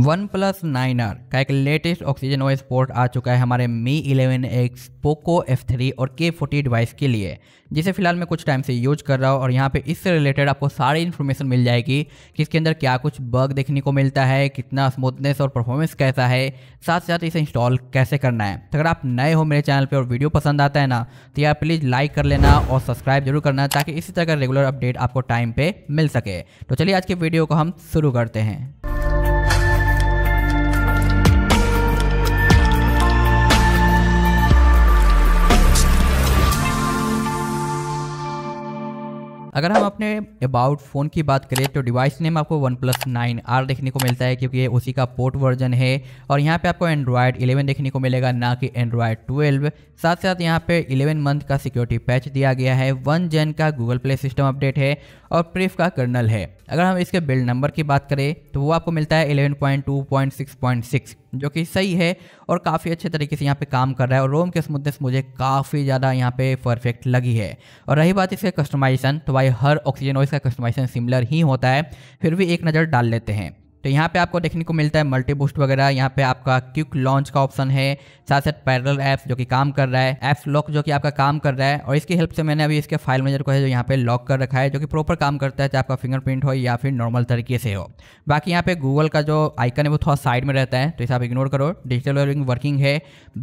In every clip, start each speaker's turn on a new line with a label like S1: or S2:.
S1: one OnePlus nine R का एक latest oxygen OS port आ चुका है हमारे Mi eleven X Poco F three और के फोर्टी डिवाइस के लिए जिसे फिलहाल मैं कुछ टाइम से यूज कर रहा हूँ और यहाँ पे इससे रिलेटेड आपको सारी इन्फॉर्मेशन मिल जाएगी कि इसके अंदर क्या कुछ बग देखने को मिलता है कितना स्मूथनेस और परफॉर्मेंस कैसा है साथ साथ इसे इंस्टॉल कैसे करना है तो अगर आप नए हो मेरे चैनल पर और वीडियो पसंद आता है ना तो यार प्लीज़ लाइक कर लेना और सब्सक्राइब जरूर करना ताकि इसी तरह का रेगुलर अपडेट आपको टाइम पर मिल सके तो चलिए आज के वीडियो को हम शुरू करते हैं अगर हम अपने अबाउट फ़ोन की बात करें तो डिवाइस नेम आपको वन प्लस नाइन आर देखने को मिलता है क्योंकि ये उसी का पोर्ट वर्जन है और यहाँ पे आपको एंड्रॉयड 11 देखने को मिलेगा ना कि एंड्रॉयड 12 साथ साथ यहाँ पे 11 मंथ का सिक्योरिटी पैच दिया गया है वन जेन का गूगल प्ले सिस्टम अपडेट है और प्रिफ का कर्नल है अगर हम इसके बिल्ड नंबर की बात करें तो वो आपको मिलता है 11.2.6.6 जो कि सही है और काफ़ी अच्छे तरीके से यहाँ पे काम कर रहा है और रोम के मुद्दे मुझे काफ़ी ज़्यादा यहाँ पे परफेक्ट लगी है और रही बात इसके कस्टमाइजेशन तो हर ऑक्सीजन ऑइस का कस्टमाइजेशन सिमिलर ही होता है फिर भी एक नज़र डाल लेते हैं तो यहाँ पे आपको देखने को मिलता है मल्टी बूस्ट वगैरह यहाँ पे आपका क्विक लॉन्च का ऑप्शन है साथ साथ पैरल ऐप्स जो कि काम कर रहा है ऐप्स लॉक जो कि आपका काम कर रहा है और इसकी हेल्प से मैंने अभी इसके फाइल मैनेजर को है जो यहाँ पे लॉक कर रखा है जो कि प्रॉपर काम करता है चाहे आपका फिंगरप्रिंट हो या फिर नॉर्मल तरीके से हो बाकी यहाँ पे गूगल का जो आइकन है वो थोड़ा साइड में रहता है तो इसे आप इग्नोर करो डिजिटल वर्किंग है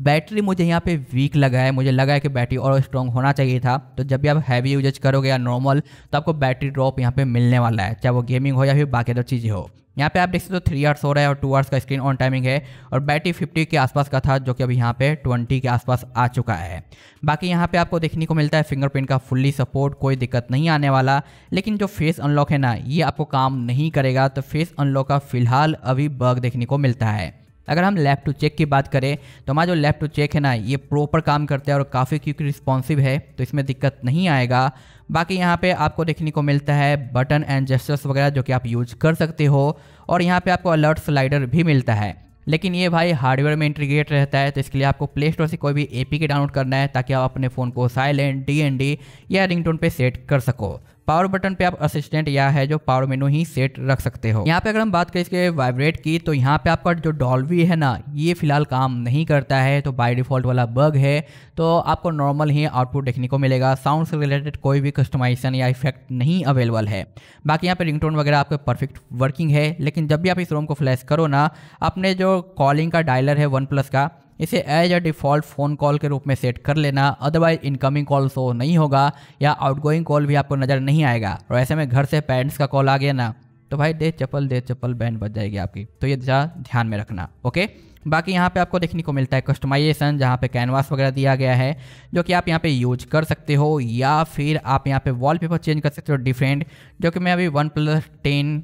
S1: बैटरी मुझे यहाँ पे वीक लगा है मुझे लगा है कि बैटरी और स्ट्रॉन्ग होना चाहिए था तो जब भी आप हैवी यूजेज करोगे या नॉर्मल तो आपको बैटरी ड्रॉप यहाँ पे मिलने वाला है चाहे वो गेमिंग हो या फिर बाकी अदर चीज़ें हो यहाँ पे आप देख सकते हो थ्री आवर्स हो रहा है और टू आवर्स का स्क्रीन ऑन टाइमिंग है और बैटरी फिफ्टी के आसपास का था जो कि अभी यहाँ पे ट्वेंटी के आसपास आ चुका है बाकी यहाँ पे आपको देखने को मिलता है फिंगरप्रिंट का फुल्ली सपोर्ट कोई दिक्कत नहीं आने वाला लेकिन जो फेस अनलॉक है ना ये आपको काम नहीं करेगा तो फेस अनलॉक का फिलहाल अभी बर्ग देखने को मिलता है अगर हम लैप टू चेक की बात करें तो हमारा जो लेफ़्ट टू चेक है ना ये प्रॉपर काम करता है और काफ़ी क्योंकि रिस्पॉन्सिव है तो इसमें दिक्कत नहीं आएगा बाकी यहाँ पे आपको देखने को मिलता है बटन एंड जेस्टर्स वगैरह जो कि आप यूज कर सकते हो और यहाँ पे आपको अलर्ट स्लाइडर भी मिलता है लेकिन ये भाई हार्डवेयर में इंटीग्रेट रहता है तो इसके लिए आपको प्ले स्टोर से कोई भी ए डाउनलोड करना है ताकि आप अपने फ़ोन को साइलेंट डी या रिंग पे सेट कर सको पावर बटन पे आप असिस्टेंट या है जो पावर मेनू ही सेट रख सकते हो यहाँ पे अगर हम बात करें इसके वाइब्रेट की तो यहाँ पे आपका जो डॉल्वी है ना ये फिलहाल काम नहीं करता है तो बाई डिफॉल्ट वाला बग है तो आपको नॉर्मल ही आउटपुट देखने को मिलेगा साउंड से रिलेटेड कोई भी कस्टमाइजेशन या इफेक्ट नहीं अवेलेबल है बाकी यहाँ पे रिंगटोन वगैरह आपके परफेक्ट वर्किंग है लेकिन जब भी आप इस रोम को फ्लैश करो ना अपने जो कॉलिंग का डायलर है वन प्लस का इसे as a default phone call के रूप में सेट कर लेना अदरवाइज इनकमिंग कॉल शो नहीं होगा या आउटगोइंग कॉल भी आपको नज़र नहीं आएगा और ऐसे में घर से पेरेंट्स का कॉल आ गया ना तो भाई दे चप्पल दे चप्पल बैंड बच जाएगी आपकी तो ये ध्यान में रखना ओके बाकी यहाँ पे आपको देखने को मिलता है कस्टमाइजेशन जहाँ पे कैनवास वगैरह दिया गया है जो कि आप यहाँ पे यूज कर सकते हो या फिर आप यहाँ पे वॉलपेपर चेंज कर सकते हो डिफरेंट जो कि मैं अभी वन प्लस टेन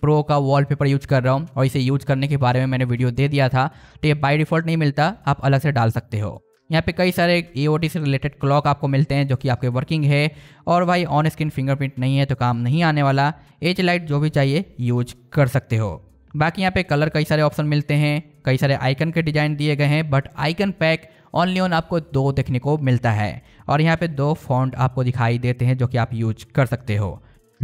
S1: प्रो का वॉलपेपर यूज कर रहा हूँ और इसे यूज करने के बारे में मैंने वीडियो दे दिया था तो ये बाई डिफ़ॉल्ट नहीं मिलता आप अलग से डाल सकते हो यहाँ पे कई सारे ए से रिलेटेड क्लॉक आपको मिलते हैं जो कि आपके वर्किंग है और भाई ऑन स्क्रीन फिंगरप्रिंट नहीं है तो काम नहीं आने वाला एज लाइट जो भी चाहिए यूज कर सकते हो बाकी यहाँ पे कलर कई सारे ऑप्शन मिलते हैं कई सारे आइकन के डिज़ाइन दिए गए हैं but icon pack only on आपको दो देखने को मिलता है और यहाँ पे दो फॉन्ट आपको दिखाई देते हैं जो कि आप यूज कर सकते हो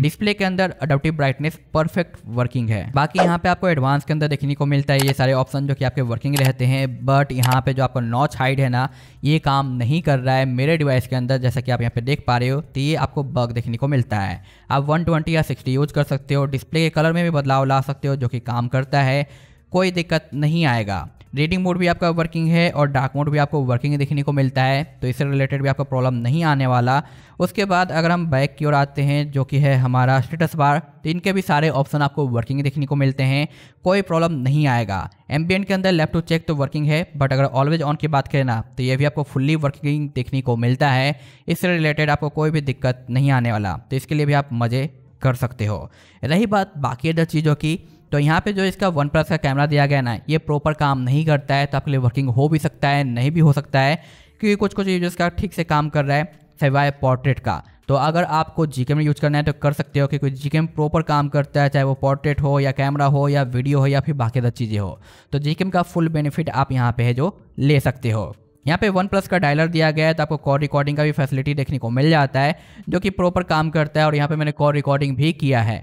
S1: डिस्प्ले के अंदर अडोप्टिव ब्राइटनेस परफेक्ट वर्किंग है बाकी यहाँ पे आपको एडवांस के अंदर देखने को मिलता है ये सारे ऑप्शन जो कि आपके वर्किंग रहते हैं बट यहाँ पे जो आपका नॉच हाइड है ना ये काम नहीं कर रहा है मेरे डिवाइस के अंदर जैसा कि आप यहाँ पे देख पा रहे हो तो ये आपको बग देखने को मिलता है आप वन या सिक्सटी यूज कर सकते हो डिस्प्ले के कलर में भी बदलाव ला सकते हो जो कि काम करता है कोई दिक्कत नहीं आएगा रेडिंग मोड भी आपका वर्किंग है और डार्क मोड भी आपको वर्किंग देखने को मिलता है तो इससे रिलेटेड भी आपको प्रॉब्लम नहीं आने वाला उसके बाद अगर हम बैक की ओर आते हैं जो कि है हमारा स्टेटस बार तो इनके भी सारे ऑप्शन आपको वर्किंग देखने को मिलते हैं कोई प्रॉब्लम नहीं आएगा एम्बियंट के अंदर लेफ्ट टू चेक तो वर्किंग है बट अगर ऑलवेज ऑन की बात करें ना तो ये भी आपको फुल्ली वर्किंग देखने को मिलता है इससे रिलेटेड आपको कोई भी दिक्कत नहीं आने वाला तो इसके लिए भी आप मज़े कर सकते हो रही बात बाकी अदर चीज़ों की तो यहाँ पे जो इसका वन प्लस का कैमरा दिया गया ना ये प्रॉपर काम नहीं करता है तो आपके लिए वर्किंग हो भी सकता है नहीं भी हो सकता है क्योंकि कुछ कुछ यूजर्स का ठीक से काम कर रहा है सिवाय पोर्ट्रेट का तो अगर आपको जी में यूज करना है तो कर सकते हो क्योंकि जी प्रॉपर काम करता है चाहे वो पोर्ट्रेट हो या कैमरा हो या वीडियो हो या फिर बाकी सब चीज़ें हो तो जी का फुल बेनिफिट आप यहाँ पे है जो ले सकते हो यहाँ पे वन प्लस का डायलर दिया गया है तो आपको कॉल रिकॉर्डिंग का भी फैसिलिटी देखने को मिल जाता है जो कि प्रॉपर काम करता है और यहाँ पे मैंने कॉल रिकॉर्डिंग भी किया है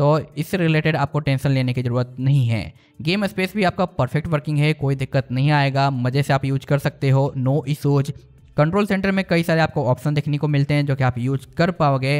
S1: तो इससे रिलेटेड आपको टेंशन लेने की ज़रूरत नहीं है गेम स्पेस भी आपका परफेक्ट वर्किंग है कोई दिक्कत नहीं आएगा मज़े से आप यूज कर सकते हो नो इशूज़ कंट्रोल सेंटर में कई सारे आपको ऑप्शन देखने को मिलते हैं जो कि आप यूज कर पाओगे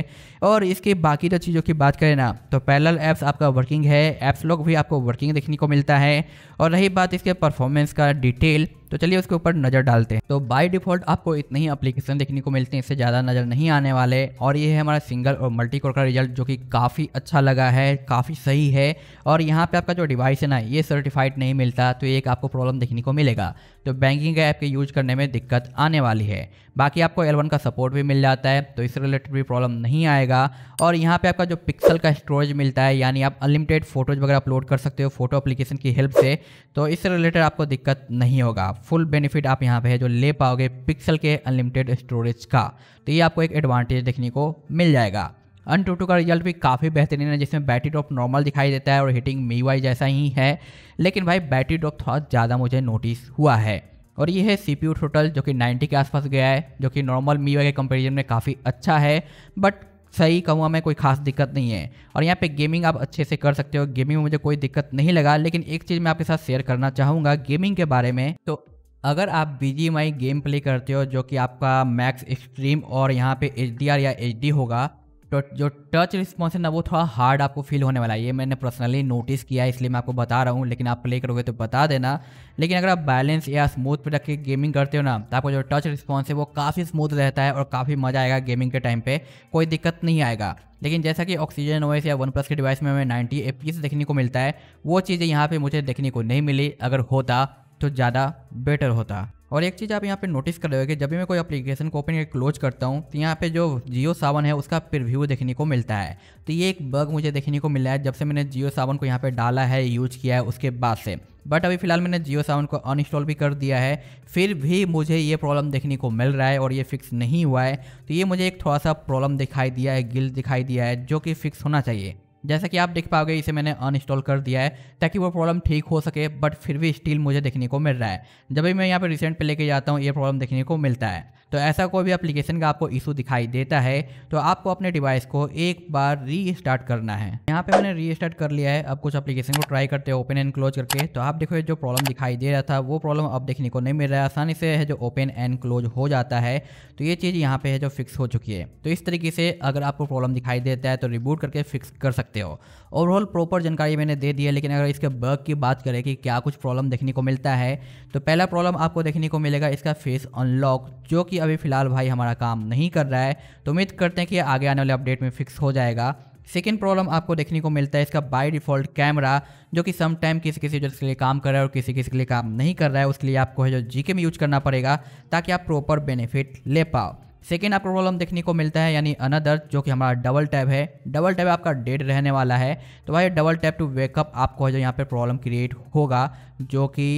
S1: और इसके बाकी जो चीज़ों की बात करें ना तो पैरल ऐप्स आपका वर्किंग है ऐप्स लोग भी आपको वर्किंग देखने को मिलता है और रही बात इसके परफॉर्मेंस का डिटेल तो चलिए उसके ऊपर नज़र डालते हैं तो बाय डिफॉल्ट आपको इतने ही अप्लीकेशन देखने को मिलते हैं इससे ज़्यादा नज़र नहीं आने वाले और ये है हमारा सिंगल और मल्टी कोर का रिजल्ट जो कि काफ़ी अच्छा लगा है काफ़ी सही है और यहाँ पर आपका जो डिवाइस है ना ये सर्टिफाइड नहीं मिलता तो एक आपको प्रॉब्लम देखने को मिलेगा तो बैंकिंग ऐप के यूज करने में दिक्कत आने वाली है बाकी आपको एल का सपोर्ट भी मिल जाता है तो इससे रिलेटेड भी प्रॉब्लम नहीं आएगा और यहाँ पे आपका जो पिक्सल का स्टोरेज मिलता है यानी आप अनलिमिटेड फोटोज वगैरह अपलोड कर सकते हो फोटो एप्लीकेशन की हेल्प से तो इससे रिलेटेड आपको दिक्कत नहीं होगा फुल बेनिफिट आप यहाँ पे है जो ले पाओगे पिक्सल के अनलिमिटेड स्टोरेज का तो ये आपको एक एडवांटेज देखने को मिल जाएगा अन टू का रिजल्ट भी काफ़ी बेहतरीन है जिसमें बैटरी ड्रॉप नॉर्मल दिखाई देता है और हीटिंग मी वाई जैसा ही है लेकिन भाई बैटरी ड्रॉप थोड़ा ज़्यादा मुझे नोटिस हुआ है और ये है सी पी टोटल जो कि 90 के आसपास गया है जो कि नॉर्मल मी वाई के कंपेरिजन में काफ़ी अच्छा है बट सही कहूँगा मैं कोई खास दिक्कत नहीं है और यहाँ पे गेमिंग आप अच्छे से कर सकते हो गेमिंग में मुझे कोई दिक्कत नहीं लगा लेकिन एक चीज़ मैं आपके साथ शेयर करना चाहूँगा गेमिंग के बारे में तो अगर आप बी गेम प्ले करते हो जो कि आपका मैक्स एक्सट्रीम और यहाँ पे एच या एच होगा तो जो टच रिस्पॉन्स है ना वो थोड़ा हार्ड आपको फील होने वाला है ये मैंने पर्सनली नोटिस किया है इसलिए मैं आपको बता रहा हूँ लेकिन आप प्ले करोगे तो बता देना लेकिन अगर आप बैलेंस या स्मूथ पे रख के गेमिंग करते हो ना तो आपका जो टच रिस्पॉन्स है वो काफ़ी स्मूथ रहता है और काफ़ी मज़ा आएगा गेमिंग के टाइम पर कोई दिक्कत नहीं आएगा लेकिन जैसा कि ऑक्सीजन ओएस या वन प्लस के डिवाइस में हमें नाइन्टी ए देखने को मिलता है वो चीज़ें यहाँ पर मुझे देखने को नहीं मिली अगर होता तो ज़्यादा बेटर होता और एक चीज़ आप यहाँ पे नोटिस कर रहे हो कि जब भी मैं कोई एप्लीकेशन को ओपन या क्लोज करता हूँ तो यहाँ पे जो जियो सावन है उसका प्रिव्यू देखने को मिलता है तो ये एक बग मुझे देखने को मिला है जब से मैंने जियो सावन को यहाँ पे डाला है यूज किया है उसके बाद से बट अभी फिलहाल मैंने जियो सावन को अनइंस्टॉल भी कर दिया है फिर भी मुझे ये प्रॉब्लम देखने को मिल रहा है और ये फिक्स नहीं हुआ है तो ये मुझे एक थोड़ा सा प्रॉब्लम दिखाई दिया है गिल दिखाई दिया है जो कि फिक्स होना चाहिए जैसा कि आप देख पाओगे इसे मैंने अनइंस्टॉल कर दिया है ताकि वो प्रॉब्लम ठीक हो सके बट फिर भी स्टिल मुझे देखने को मिल रहा है जब भी मैं यहाँ पर रिसेंट पे लेके जाता हूँ ये प्रॉब्लम देखने को मिलता है तो ऐसा कोई भी एप्लीकेशन का आपको इशू दिखाई देता है तो आपको अपने डिवाइस को एक बार रीस्टार्ट करना है यहाँ पे मैंने रीस्टार्ट कर लिया है अब कुछ एप्लीकेशन को ट्राई करते हैं ओपन एंड क्लोज करके तो आप देखो जो प्रॉब्लम दिखाई दे रहा था वो प्रॉब्लम अब देखने को नहीं मिल रहा है आसानी से है जो ओपन एंड क्लोज हो जाता है तो ये चीज़ यहाँ पर है जो फिक्स हो चुकी है तो इस तरीके से अगर आपको प्रॉब्लम दिखाई देता है तो रिबूट करके फिक्स कर सकते हो ओवरऑल प्रॉपर जानकारी मैंने दे दी है लेकिन अगर इसके बर्ग की बात करें कि क्या कुछ प्रॉब्लम देखने को मिलता है तो पहला प्रॉब्लम आपको देखने को मिलेगा इसका फेस अनलॉक जो कि अभी फ़िलहाल भाई हमारा काम नहीं कर रहा है तो उम्मीद करते हैं कि आगे आने वाले अपडेट में फिक्स हो जाएगा सेकेंड प्रॉब्लम आपको देखने को मिलता है इसका बाय डिफॉल्ट कैमरा जो कि सम टाइम किसी किसी यूजर्स के लिए काम कर रहा है और किसी किसी के लिए काम नहीं कर रहा है उसके लिए आपको है जो जीके में यूज करना पड़ेगा ताकि आप प्रॉपर बेनिफिट ले पाओ सेकेंड आपको प्रॉब्लम देखने को मिलता है यानी अनदर जो कि हमारा डबल टैब है डबल टैब आपका डेड रहने वाला है तो भाई डबल टैब टू वेकअप आपको है जो यहाँ पर प्रॉब्लम क्रिएट होगा जो कि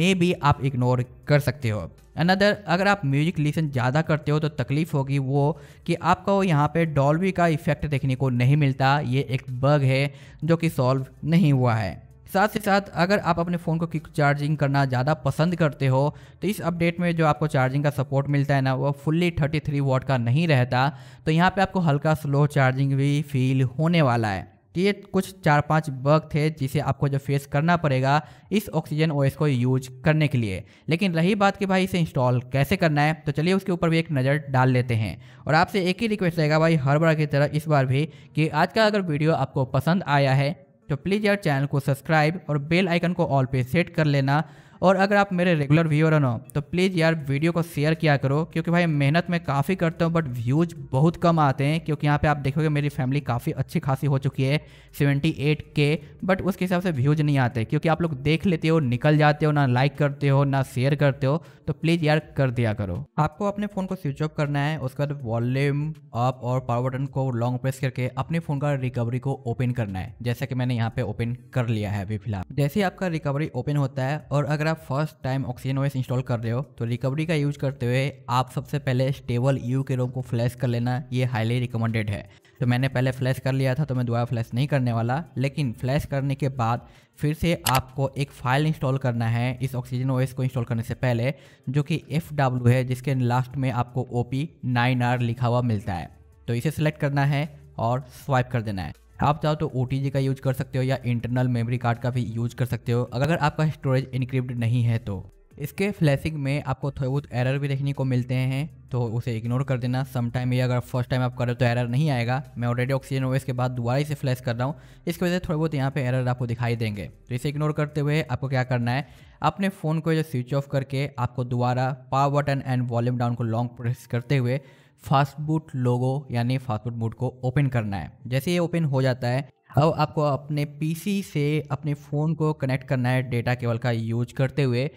S1: मे बी आप इग्नोर कर सकते हो अनदर अगर आप म्यूजिक लिसन ज़्यादा करते हो तो तकलीफ होगी वो कि आपको यहाँ पे डॉल्वी का इफेक्ट देखने को नहीं मिलता ये एक बग है जो कि सॉल्व नहीं हुआ है साथ ही साथ अगर आप अपने फ़ोन को किक चार्जिंग करना ज़्यादा पसंद करते हो तो इस अपडेट में जो आपको चार्जिंग का सपोर्ट मिलता है ना वो फुल्ली 33 थ्री का नहीं रहता तो यहाँ पे आपको हल्का स्लो चार्जिंग भी फील होने वाला है कि ये कुछ चार पांच बग थे जिसे आपको जो फेस करना पड़ेगा इस ऑक्सीजन ओएस को यूज करने के लिए लेकिन रही बात कि भाई इसे इंस्टॉल कैसे करना है तो चलिए उसके ऊपर भी एक नज़र डाल लेते हैं और आपसे एक ही रिक्वेस्ट रहेगा भाई हर बार की तरह इस बार भी कि आज का अगर वीडियो आपको पसंद आया है तो प्लीज़ यार चैनल को सब्सक्राइब और बेल आइकन को ऑल पे सेट कर लेना और अगर आप मेरे रेगुलर व्यूअर हो ना तो प्लीज़ यार वीडियो को शेयर किया करो क्योंकि भाई मेहनत में काफ़ी करता हूँ बट व्यूज़ बहुत कम आते हैं क्योंकि यहाँ पे आप देखोगे मेरी फैमिली काफ़ी अच्छी खासी हो चुकी है एट के बट उसके हिसाब से व्यूज़ नहीं आते क्योंकि आप लोग देख लेते हो निकल जाते हो ना लाइक करते हो ना शेयर करते हो तो प्लीज़ यार कर दिया करो आपको अपने फ़ोन को स्विच ऑफ करना है उसके बाद वॉल्यूम अप और पावर बटन को लॉन्ग प्रेस करके अपने फ़ोन का रिकवरी को ओपन करना है जैसा कि मैंने यहाँ पर ओपन कर लिया है अभी फिलहाल जैसे ही आपका रिकवरी ओपन होता है और अगर आप first time oxygen OS install कर रहे हो तो रिकवरी का यूज करते हुए आप सबसे पहले स्टेबल यू के रोम को फ्लैश कर लेना ये हाईली रिकमेंडेड है तो मैंने पहले फ्लैश कर लिया था तो मैं दोबारा फ्लैश नहीं करने वाला लेकिन फ्लैश करने के बाद फिर से आपको एक फ़ाइल इंस्टॉल करना है इस ऑक्सीजन ओएस को इंस्टॉल करने से पहले जो कि एफ डब्ल्यू है जिसके लास्ट में आपको ओ पी नाइन आर लिखा हुआ मिलता है तो इसे सेलेक्ट करना है और स्वाइप कर देना है आप चाहो तो ओ का यूज कर सकते हो या इंटरनल मेमोरी कार्ड का भी यूज कर सकते हो अगर आपका स्टोरेज इनक्रिप्ट नहीं है तो इसके फ्लैशिंग में आपको थोड़े बहुत एरर भी देखने को मिलते हैं तो उसे इग्नोर कर देना सम टाइम ये अगर फर्स्ट टाइम आप करो तो एरर नहीं आएगा मैं ऑलरेडी ऑक्सीजन ओएस के बाद दोबारा इसे फ्लैश कर रहा हूँ इसकी वजह से थोड़े बहुत यहाँ पे एरर आपको दिखाई देंगे तो इसे इग्नोर करते हुए आपको क्या करना है अपने फ़ोन को जो स्विच ऑफ करके आपको दोबारा power button and volume down को लॉन्ग प्रेस करते हुए फास्ट बूट लोगो यानी फास्ट बूट को ओपन करना है जैसे ये ओपन हो जाता है अब आपको अपने पीसी से अपने फ़ोन को कनेक्ट करना है डेटा केबल का यूज करते हुए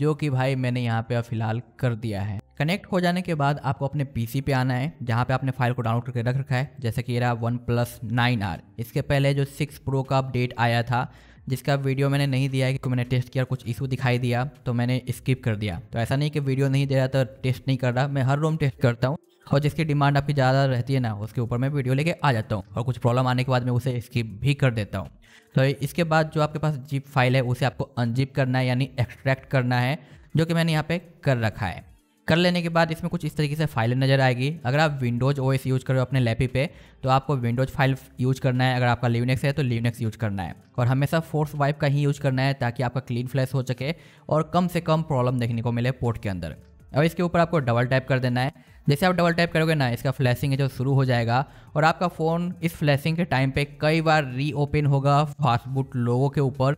S1: जो कि भाई मैंने यहाँ पे फ़िलहाल कर दिया है कनेक्ट हो जाने के बाद आपको अपने पीसी पे आना है जहाँ पे आपने फाइल को डाउनलोड करके रख रखा है जैसे कि रहा वन प्लस नाइन आर इसके पहले जो सिक्स प्रो का अपडेट आया था जिसका वीडियो मैंने नहीं दिया है क्योंकि मैंने टेस्ट किया कुछ इशू दिखाई दिया तो मैंने स्किप कर दिया तो ऐसा नहीं कि वीडियो नहीं दे रहा तो टेस्ट नहीं कर रहा मैं हर रोम टेस्ट करता हूँ और जिसकी डिमांड आपकी ज़्यादा रहती है ना उसके ऊपर मैं वीडियो लेके आ जाता हूँ और कुछ प्रॉब्लम आने के बाद मैं उसे स्किप भी कर देता हूँ तो इसके बाद जो आपके पास जीप फाइल है उसे आपको अनजिप करना है यानी एक्सट्रैक्ट करना है जो कि मैंने यहाँ पर कर रखा है कर लेने के बाद इसमें कुछ इस तरीके से फाइलें नजर आएगी अगर आप विंडोज ओ यूज़ कर रहे हो अपने लैपी पे तो आपको विंडोज फाइल यूज़ करना है अगर आपका लिवनेक्स है तो लिवनेक्स यूज़ करना है और हमेशा फोर्स वाइप का ही यूज़ करना है ताकि आपका क्लीन फ्लैश हो सके और कम से कम प्रॉब्लम देखने को मिले पोर्ट के अंदर अब इसके ऊपर आपको डबल टाइप कर देना है जैसे आप डबल टैप करोगे ना इसका फ्लैशिंग है जो शुरू हो जाएगा और आपका फ़ोन इस फ्लैशिंग के टाइम पे कई बार रीओपन होगा बूट लोगों के ऊपर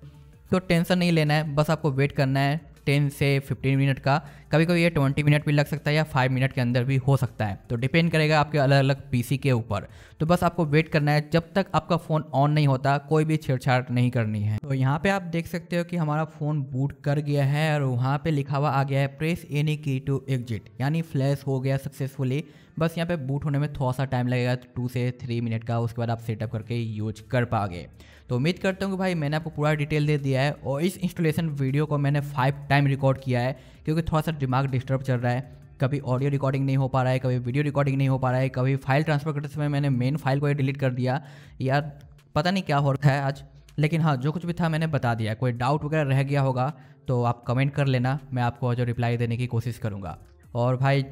S1: तो टेंशन नहीं लेना है बस आपको वेट करना है टेन से फिफ्टीन मिनट का कभी कभी ये ट्वेंटी मिनट भी लग सकता है या फाइव मिनट के अंदर भी हो सकता है तो डिपेंड करेगा आपके अलग अलग पी के ऊपर तो बस आपको वेट करना है जब तक आपका फ़ोन ऑन नहीं होता कोई भी छेड़छाड़ नहीं करनी है तो यहाँ पे आप देख सकते हो कि हमारा फ़ोन बूट कर गया है और वहाँ पर लिखा हुआ आ गया है press any key to exit यानी फ्लैश हो गया सक्सेसफुली बस यहाँ पे बूट होने में थोड़ा सा टाइम लगेगा टू से थ्री मिनट का उसके बाद आप सेटअप करके यूज कर पाओगे तो उम्मीद करता हूँ कि भाई मैंने आपको पूरा डिटेल दे दिया है और इस इंस्टॉलेशन वीडियो को मैंने फाइव टाइम रिकॉर्ड किया है क्योंकि थोड़ा सा दिमाग डिस्टर्ब चल रहा है कभी ऑडियो रिकॉर्डिंग नहीं हो पा रहा है कभी वीडियो रिकॉर्डिंग नहीं हो पा रहा है कभी फाइल ट्रांसफर करते समय मैंने मेन फाइल को डिलीट कर दिया यार पता नहीं क्या हो रहा है आज लेकिन हाँ जो कुछ भी था मैंने बता दिया कोई डाउट वगैरह रह गया होगा तो आप कमेंट कर लेना मैं आपको जो रिप्लाई देने की कोशिश करूँगा और भाई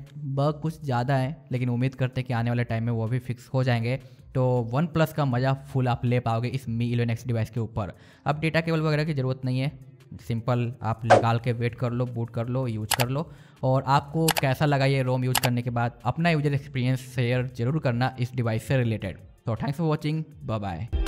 S1: बग कुछ ज़्यादा हैं लेकिन उम्मीद करते हैं कि आने वाले टाइम में वो भी फिक्स हो जाएंगे तो वन प्लस का मज़ा फुल आप ले पाओगे इस मी इलेवन एक्स डिवाइस के ऊपर अब डेटा केबल वगैरह की ज़रूरत नहीं है सिंपल आप निकाल के वेट कर लो बूट कर लो यूज कर लो और आपको कैसा लगा ये रोम यूज करने के बाद अपना यूजर एक्सपीरियंस शेयर जरूर करना इस डिवाइस से रिलेटेड तो थैंक्स फॉर वॉचिंग बाय